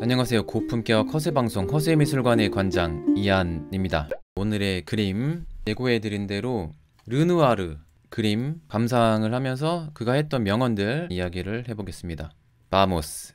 안녕하세요. 고품격 허세 방송 허세 미술관의 관장 이안입니다. 오늘의 그림 예고해 드린 대로 르누아르 그림 감상을 하면서 그가 했던 명언들 이야기를 해보겠습니다. 바모스.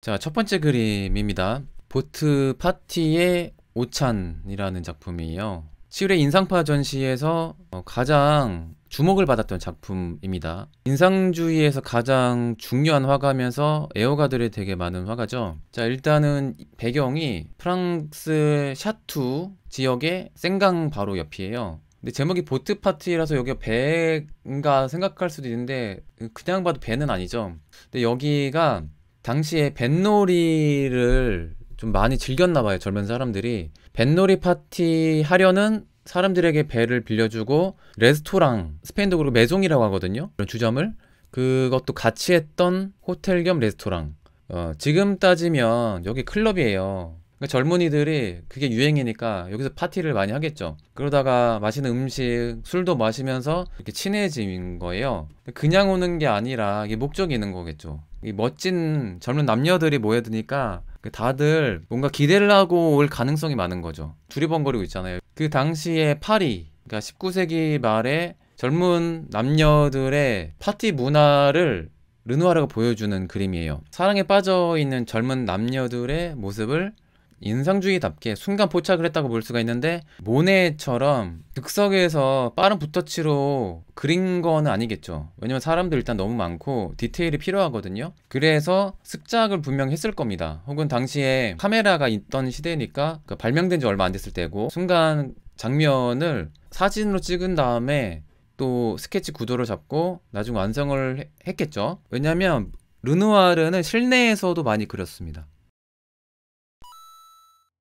자, 첫 번째 그림입니다. 보트 파티의 오찬이라는 작품이에요. 7회 인상파 전시에서 어, 가장 주목을 받았던 작품입니다. 인상주의에서 가장 중요한 화가면서 애호가들이 되게 많은 화가죠. 자, 일단은 배경이 프랑스 샤투 지역의 생강 바로 옆이에요. 근데 제목이 보트 파티라서 여기가 배인가 생각할 수도 있는데 그냥 봐도 배는 아니죠. 근데 여기가 당시에 뱃놀이를 좀 많이 즐겼나 봐요 젊은 사람들이 뱃놀이 파티 하려는 사람들에게 배를 빌려주고 레스토랑 스페인도 그리고 메종이라고 하거든요 이런 주점을 그것도 같이 했던 호텔 겸 레스토랑 어, 지금 따지면 여기 클럽이에요 그러니까 젊은이들이 그게 유행이니까 여기서 파티를 많이 하겠죠. 그러다가 맛있는 음식, 술도 마시면서 이렇게 친해진 거예요. 그냥 오는 게 아니라 이게 목적이 있는 거겠죠. 이 멋진 젊은 남녀들이 모여드니까 그 다들 뭔가 기대를 하고 올 가능성이 많은 거죠. 두리번거리고 있잖아요. 그 당시에 파리, 그러니까 19세기 말에 젊은 남녀들의 파티 문화를 르누아르가 보여주는 그림이에요. 사랑에 빠져 있는 젊은 남녀들의 모습을 인상주의답게 순간 포착을 했다고 볼 수가 있는데 모네처럼 즉석에서 빠른 붓터치로 그린 거는 아니겠죠 왜냐면 사람도 일단 너무 많고 디테일이 필요하거든요 그래서 습작을 분명 했을 겁니다 혹은 당시에 카메라가 있던 시대니까 그 발명된 지 얼마 안 됐을 때고 순간 장면을 사진으로 찍은 다음에 또 스케치 구도를 잡고 나중 에 완성을 했겠죠 왜냐면 르누아르는 실내에서도 많이 그렸습니다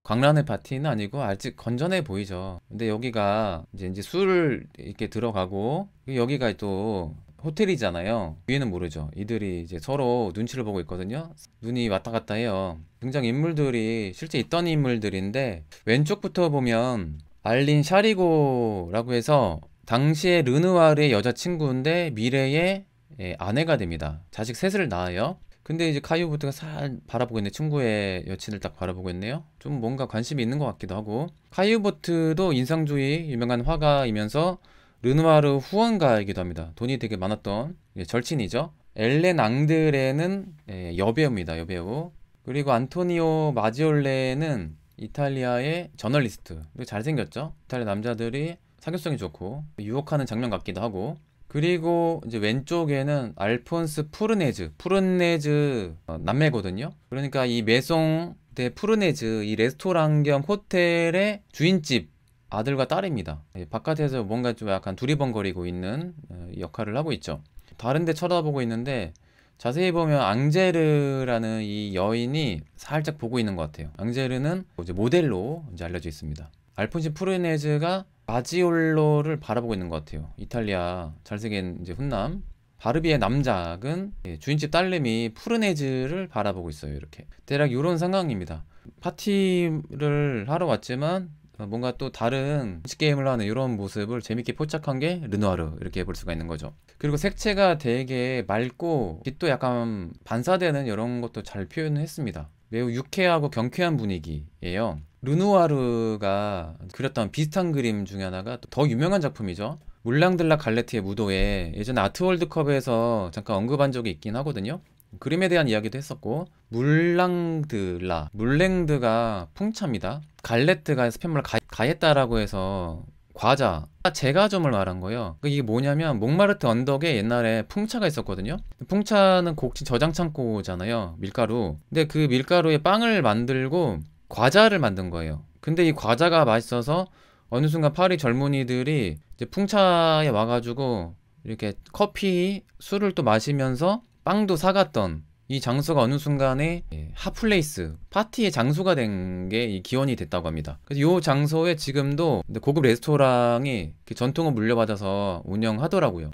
광란의 파티는 아니고 아직 건전해 보이죠. 근데 여기가 이제 이제 술 이렇게 들어가고 그 여기가 또 호텔이잖아요. 위에는 모르죠. 이들이 이제 서로 눈치를 보고 있거든요. 눈이 왔다 갔다 해요. 굉장히 인물들이 실제 있던 인물들인데 왼쪽부터 보면 알린 샤리고라고 해서 당시에 르누아르의 여자친구인데 미래의 예, 아내가 됩니다. 자식 셋을 낳아요. 근데 이제 카이오부트가 살 바라보고 있네 친구의 여친을 딱 바라보고 있네요 좀 뭔가 관심이 있는 것 같기도 하고 카이오부트도 인상주의 유명한 화가이면서 르누아르 후원가이기도 합니다 돈이 되게 많았던 예, 절친이죠 엘렌 앙드레는 예, 여배우입니다 여배우 그리고 안토니오 마지올레는 이탈리아의 저널리스트 잘생겼죠 이탈리아 남자들이 사교성이 좋고 유혹하는 장면 같기도 하고 그리고 이제 왼쪽에는 알폰스 푸르네즈, 푸르네즈 어, 남매거든요. 그러니까 이 메송 대 푸르네즈 이 레스토랑 겸 호텔의 주인집 아들과 딸입니다. 예, 바깥에서 뭔가 좀 약간 두리번거리고 있는 어, 역할을 하고 있죠. 다른데 쳐다보고 있는데 자세히 보면 앙제르라는 이 여인이 살짝 보고 있는 것 같아요. 앙제르는 이제 모델로 이제 알려져 있습니다. 알폰시 푸르네즈가 마지올로를 바라보고 있는 것 같아요. 이탈리아 잘생긴 이제 훈남 바르비의 남작은 예, 주인집 딸내미 푸르네즈를 바라보고 있어요. 이렇게 대략 이런 상황입니다. 파티를 하러 왔지만 어, 뭔가 또 다른 게임을 하는 이런 모습을 재밌게 포착한 게 르누아르 이렇게 볼 수가 있는 거죠. 그리고 색채가 되게 맑고 빛도 약간 반사되는 이런 것도 잘 표현했습니다. 매우 유쾌하고 경쾌한 분위기예요. 르누아르가 그렸던 비슷한 그림 중에 하나가 더 유명한 작품이죠. 물랑들라 갈레트의 무도에 예전 아트월드컵에서 잠깐 언급한 적이 있긴 하거든요. 그림에 대한 이야기도 했었고 물랑들라 물랭드가 풍차입니다. 갈레트가 스페인말 가했다라고 해서 과자, 아, 제과점을 말한 거예요. 그러니까 이게 뭐냐면 목마르트 언덕에 옛날에 풍차가 있었거든요. 풍차는 곡지 저장 창고잖아요. 밀가루. 근데 그 밀가루에 빵을 만들고 과자를 만든 거예요. 근데 이 과자가 맛있어서 어느 순간 파리 젊은이들이 이제 풍차에 와가지고 이렇게 커피, 술을 또 마시면서 빵도 사갔던 이 장소가 어느 순간에 예, 핫플레이스 파티의 장소가 된게이 기원이 됐다고 합니다. 그래서 이 장소에 지금도 고급 레스토랑이 전통을 물려받아서 운영하더라고요.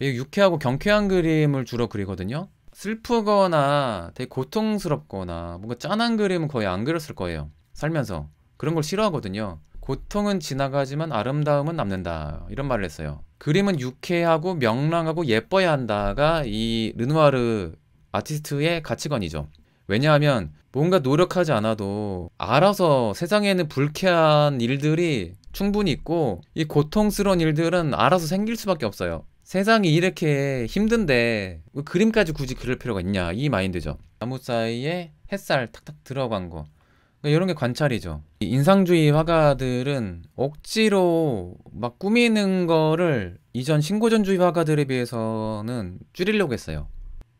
유쾌하고 경쾌한 그림을 주로 그리거든요. 슬프거나 되게 고통스럽거나 뭔가 짠한 그림은 거의 안 그렸을 거예요. 살면서. 그런 걸 싫어하거든요. 고통은 지나가지만 아름다움은 남는다. 이런 말을 했어요. 그림은 유쾌하고 명랑하고 예뻐야 한다가 이 르누아르 아티스트의 가치관이죠. 왜냐하면 뭔가 노력하지 않아도 알아서 세상에는 불쾌한 일들이 충분히 있고 이 고통스러운 일들은 알아서 생길 수밖에 없어요. 세상이 이렇게 힘든데 왜 그림까지 굳이 그럴 필요가 있냐 이 마인드죠 나무 사이에 햇살 탁탁 들어간 거 그러니까 이런 게 관찰이죠 인상주의 화가들은 억지로 막 꾸미는 거를 이전 신고전주의 화가들에 비해서는 줄이려고 했어요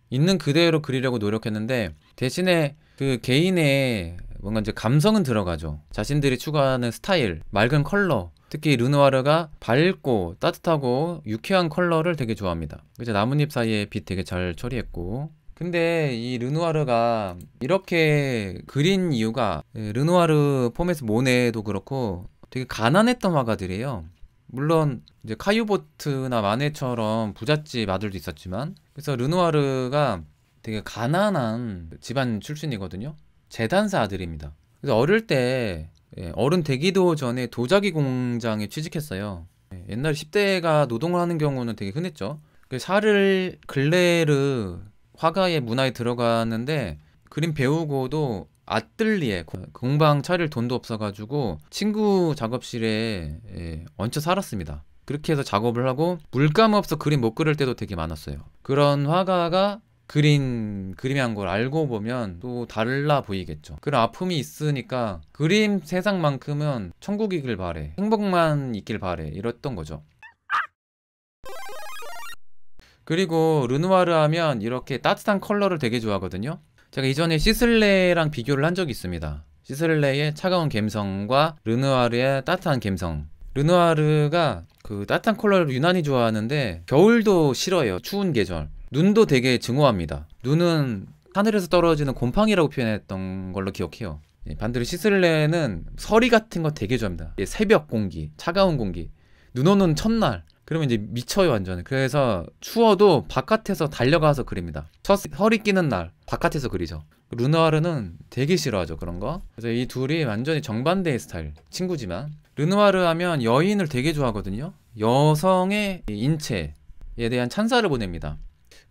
있는 그대로 그리려고 노력했는데 대신에 그 개인의 뭔가 이제 감성은 들어가죠 자신들이 추구하는 스타일 맑은 컬러 특히 르누아르가 밝고 따뜻하고 유쾌한 컬러를 되게 좋아합니다. 그래서 나뭇잎 사이에 빛 되게 잘 처리했고 근데 이 르누아르가 이렇게 그린 이유가 그 르누아르 포메스 모네도 그렇고 되게 가난했던 화가들이에요. 물론 이제 카유보트나 마네처럼 부잣집 아들도 있었지만 그래서 르누아르가 되게 가난한 집안 출신이거든요. 재단사 아들입니다. 그래서 어릴 때 예, 어른 되기도 전에 도자기 공장에 취직했어요. 예, 옛날 10대가 노동을 하는 경우는 되게 흔했죠. 그 샤를 글레르 화가의 문화에 들어갔는데 그림 배우고도 아뜰리에 공방 차릴 돈도 없어가지고 친구 작업실에 예, 얹혀 살았습니다. 그렇게 해서 작업을 하고 물감 없어 그림 못 그릴 때도 되게 많았어요. 그런 화가가 그린 그림이 한걸 알고 보면 또 달라 보이겠죠 그런 아픔이 있으니까 그림 세상만큼은 천국이길 바래 행복만 있길 바래 이랬던 거죠 그리고 르누아르 하면 이렇게 따뜻한 컬러를 되게 좋아하거든요 제가 이전에 시슬레랑 비교를 한 적이 있습니다 시슬레의 차가운 감성과 르누아르의 따뜻한 감성 르누아르가 그 따뜻한 컬러를 유난히 좋아하는데 겨울도 싫어요 추운 계절 눈도 되게 증오합니다. 눈은 하늘에서 떨어지는 곰팡이라고 표현했던 걸로 기억해요. 예, 반대로 시슬레는 서리 같은 거 되게 좋아합니다. 예, 새벽 공기, 차가운 공기, 눈 오는 첫날 그러면 이제 미쳐요 완전 그래서 추워도 바깥에서 달려가서 그립니다 첫 허리 끼는 날 바깥에서 그리죠 르누아르는 되게 싫어하죠 그런 거 그래서 이 둘이 완전히 정반대의 스타일 친구지만 르누아르 하면 여인을 되게 좋아하거든요 여성의 인체에 대한 찬사를 보냅니다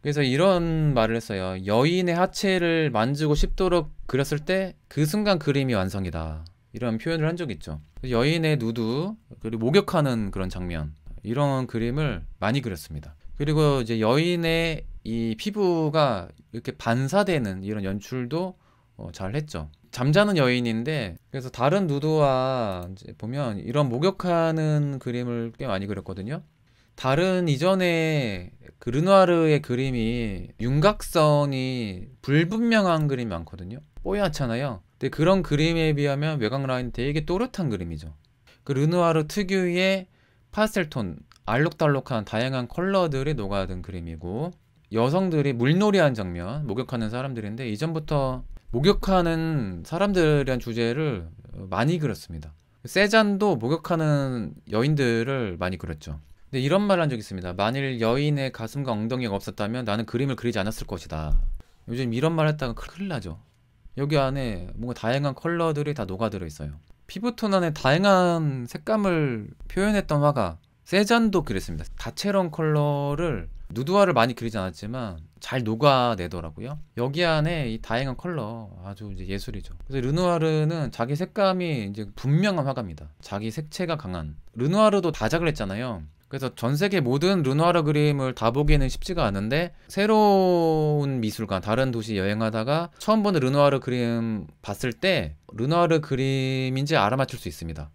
그래서 이런 말을 했어요. 여인의 하체를 만지고 싶도록 그렸을 때 그 순간 그림이 완성이다. 이런 표현을 한 적이 있죠. 여인의 누드 그리고 목욕하는 그런 장면 이런 그림을 많이 그렸습니다. 그리고 이제 여인의 이 피부가 이렇게 반사되는 이런 연출도 어, 잘 했죠. 잠자는 여인인데 그래서 다른 누드와 보면 이런 목욕하는 그림을 꽤 많이 그렸거든요. 다른 이전에 그 르누아르의 그림이 윤곽선이 불분명한 그림이 많거든요. 뽀얗잖아요. 근데 그런 그림에 비하면 외곽 라인 되게 또렷한 그림이죠. 그 르누아르 특유의 파셀톤 알록달록한 다양한 컬러들이 녹아든 그림이고 여성들이 물놀이한 장면, 목욕하는 사람들인데 이전부터 목욕하는 사람들이란 주제를 많이 그렸습니다. 세잔도 목욕하는 여인들을 많이 그렸죠. 근 네, 이런 말을한적이 있습니다. 만일 여인의 가슴과 엉덩이가 없었다면 나는 그림을 그리지 않았을 것이다. 요즘 이런 말 했다가 큰일 나죠. 여기 안에 뭔가 다양한 컬러들이 다 녹아들어 있어요. 피부톤 안에 다양한 색감을 표현했던 화가 세잔도 그랬습니다. 다채로운 컬러를 누드화를 많이 그리지 않았지만 잘 녹아내더라고요. 여기 안에 이 다양한 컬러 아주 이제 예술이죠. 그래서 르누아르는 자기 색감이 이제 분명한 화가입니다. 자기 색채가 강한. 르누아르도 다작을 했잖아요. 그래서 전 세계 모든 르누아르 그림을 다 보기에는 쉽지가 않은데 새로운 미술관 다른 도시 여행하다가 처음 보는 르누아르 그림 봤을 때 르누아르 그림인지 알아맞힐 수 있습니다.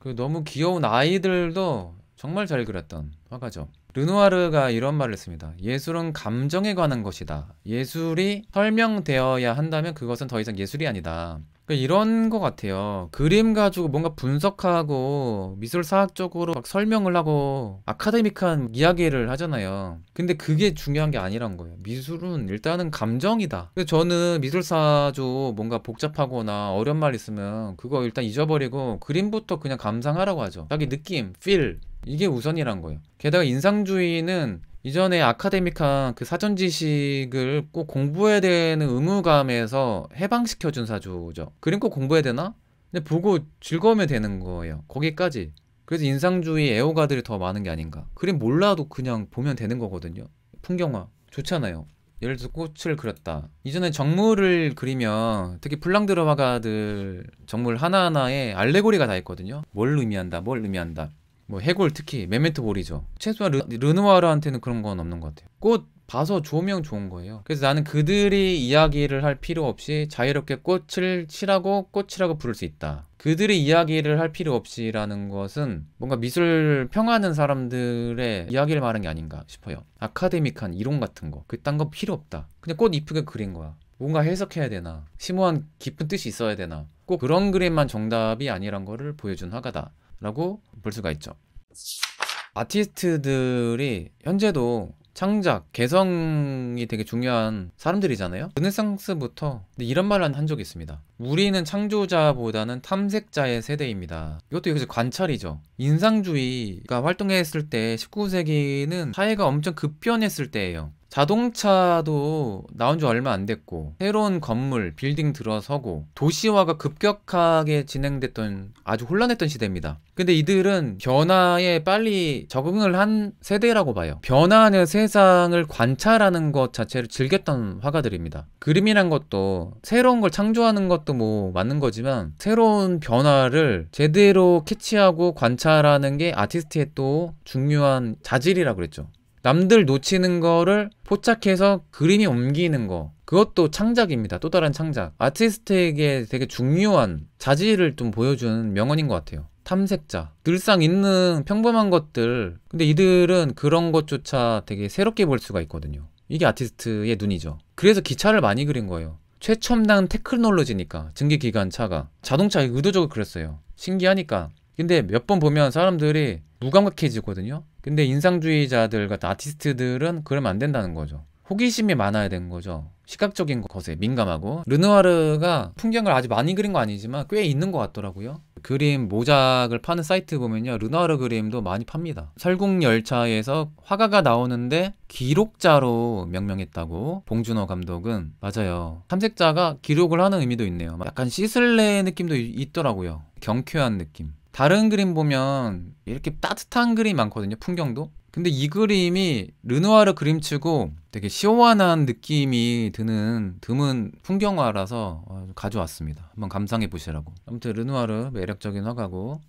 그 너무 귀여운 아이들도 정말 잘 그렸던 화가죠. 르누아르가 이런 말을 했습니다. 예술은 감정에 관한 것이다. 예술이 설명되어야 한다면 그것은 더 이상 예술이 아니다. 그러니까 이런 것 같아요. 그림 가지고 뭔가 분석하고 미술사학적으로 막 설명을 하고 아카데믹한 이야기를 하잖아요. 근데 그게 중요한 게 아니란 거예요. 미술은 일단은 감정이다. 그래 저는 미술사 좀 뭔가 복잡하거나 어려운 말 있으면 그거 일단 잊어버리고 그림부터 그냥 감상하라고 하죠. 자기 느낌, 필 이게 우선이란 거예요. 게다가 인상주의는 이전에 아카데믹한 그 사전 지식을 꼭 공부해야 되는 의무감에서 해방시켜준 사주죠. 그림 꼭 공부해야 되나? 근데 보고 즐거우면 되는 거예요. 거기까지. 그래서 인상주의 애호가들이 더 많은 게 아닌가. 그림 몰라도 그냥 보면 되는 거거든요. 풍경화. 좋잖아요. 예를 들어 서 꽃을 그렸다. 이전에 정물을 그리면 특히 플랑드르 마가들 정물 하나하나에 알레고리가 다 있거든요. 뭘 의미한다, 뭘 의미한다. 뭐 해골 특히 메멘트 볼이죠. 최소한 르, 누아르한테는 그런 건 없는 것 같아요. 꽃 봐서 조명 좋은 거예요. 그래서 나는 그들이 이야기를 할 필요 없이 자유롭게 꽃을 칠하고 꽃이라고 부를 수 있다. 그들이 이야기를 할 필요 없이라는 것은 뭔가 미술 평하는 사람들의 이야기를 말한 게 아닌가 싶어요. 아카데믹한 이론 같은 거 그 딴 거 필요 없다. 그냥 꽃 이쁘게 그린 거야. 뭔가 해석해야 되나 심오한 깊은 뜻이 있어야 되나 꼭 그런 그림만 정답이 아니란 거를 보여준 화가다 라고 볼 수가 있죠 아티스트들이 현재도 창작, 개성이 되게 중요한 사람들이잖아요 르네상스부터 이런 말을 한 적이 있습니다 우리는 창조자보다는 탐색자의 세대입니다. 이것도 역시 관찰이죠. 인상주의가 활동했을 때 19세기는 사회가 엄청 급변했을 때예요. 자동차도 나온 지 얼마 안 됐고 새로운 건물, 빌딩 들어서고 도시화가 급격하게 진행됐던 아주 혼란했던 시대입니다. 근데 이들은 변화에 빨리 적응을 한 세대라고 봐요. 변화하는 세상을 관찰하는 것 자체를 즐겼던 화가들입니다. 그림이란 것도 새로운 걸 창조하는 것도 것도 뭐 맞는 거지만 새로운 변화를 제대로 캐치하고 관찰하는 게 아티스트의 또 중요한 자질이라 고 그랬죠. 남들 놓치는 거를 포착해서 그림이 옮기는 거 그것도 창작입니다. 또 다른 창작. 아티스트에게 되게 중요한 자질을 좀 보여주는 명언인 것 같아요. 탐색자. 늘상 있는 평범한 것들. 근데 이들은 그런 것조차 되게 새롭게 볼 수가 있거든요. 이게 아티스트의 눈이죠. 그래서 기차를 많이 그린 거예요. 최첨단 테크놀로지니까 증기 기관 차가 자동차 의도적으로 그랬어요. 신기하니까. 근데 몇 번 보면 사람들이 무감각해지거든요. 근데 인상주의자들 과아티스트들은 그러면 안 된다는 거죠. 호기심이 많아야 되는 거죠. 시각적인 것에 민감하고 르누아르가 풍경을 아직 많이 그린 거 아니지만 꽤 있는 것 같더라고요. 그림 모작을 파는 사이트 보면요 르누아르 그림도 많이 팝니다. 설국열차에서 화가가 나오는데 기록자로 명명했다고 봉준호 감독은 맞아요. 탐색자가 기록을 하는 의미도 있네요. 약간 시슬레 느낌도 있더라고요. 경쾌한 느낌. 다른 그림 보면 이렇게 따뜻한 그림 많거든요 풍경도 근데 이 그림이 르누아르 그림치고 되게 시원한 느낌이 드는 드문 풍경화라서 어, 가져왔습니다 한번 감상해 보시라고 아무튼 르누아르 매력적인 화가고